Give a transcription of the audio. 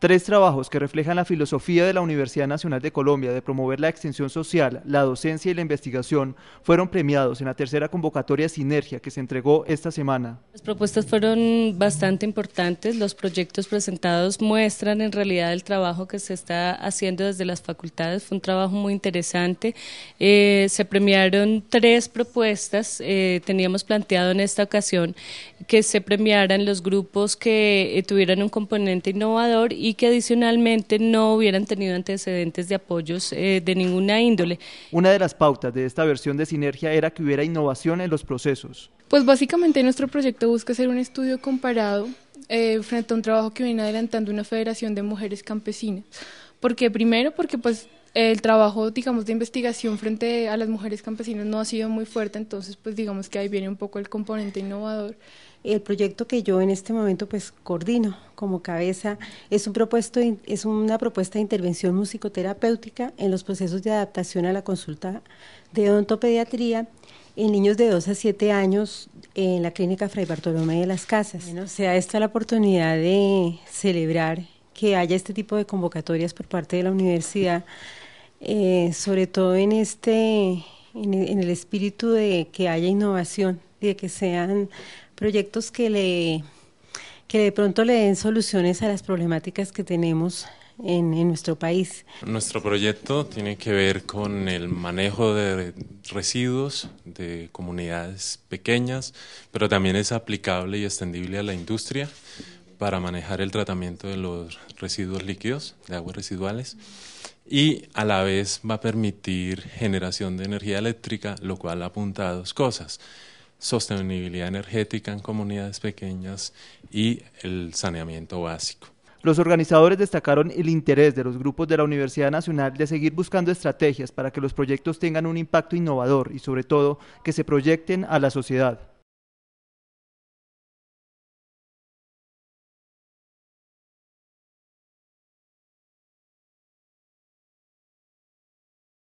Tres trabajos que reflejan la filosofía de la Universidad Nacional de Colombia de promover la extensión social, la docencia y la investigación fueron premiados en la tercera convocatoria Sinergia que se entregó esta semana. Las propuestas fueron bastante importantes. Los proyectos presentados muestran en realidad el trabajo que se está haciendo desde las facultades. Fue un trabajo muy interesante. Eh, se premiaron tres propuestas. Eh, teníamos planteado en esta ocasión que se premiaran los grupos que eh, tuvieran un componente innovador y que adicionalmente no hubieran tenido antecedentes de apoyos eh, de ninguna índole. Una de las pautas de esta versión de Sinergia era que hubiera innovación en los procesos. Pues básicamente nuestro proyecto busca hacer un estudio comparado eh, frente a un trabajo que viene adelantando una federación de mujeres campesinas. ¿Por qué? Primero porque pues el trabajo, digamos, de investigación frente a las mujeres campesinas no ha sido muy fuerte, entonces, pues digamos que ahí viene un poco el componente innovador. El proyecto que yo en este momento pues coordino como cabeza es, un propuesto, es una propuesta de intervención musicoterapéutica en los procesos de adaptación a la consulta de odontopediatría en niños de 2 a 7 años en la clínica Fray Bartolomé de las Casas. Bueno, o sea esta la oportunidad de celebrar que haya este tipo de convocatorias por parte de la universidad eh, sobre todo en este, en, el espíritu de que haya innovación, de que sean proyectos que le que de pronto le den soluciones a las problemáticas que tenemos en, nuestro país. Nuestro proyecto tiene que ver con el manejo de residuos de comunidades pequeñas, pero también es aplicable y extendible a la industria para manejar el tratamiento de los residuos líquidos, de aguas residuales, y a la vez va a permitir generación de energía eléctrica, lo cual apunta a dos cosas, sostenibilidad energética en comunidades pequeñas y el saneamiento básico. Los organizadores destacaron el interés de los grupos de la Universidad Nacional de seguir buscando estrategias para que los proyectos tengan un impacto innovador y sobre todo que se proyecten a la sociedad.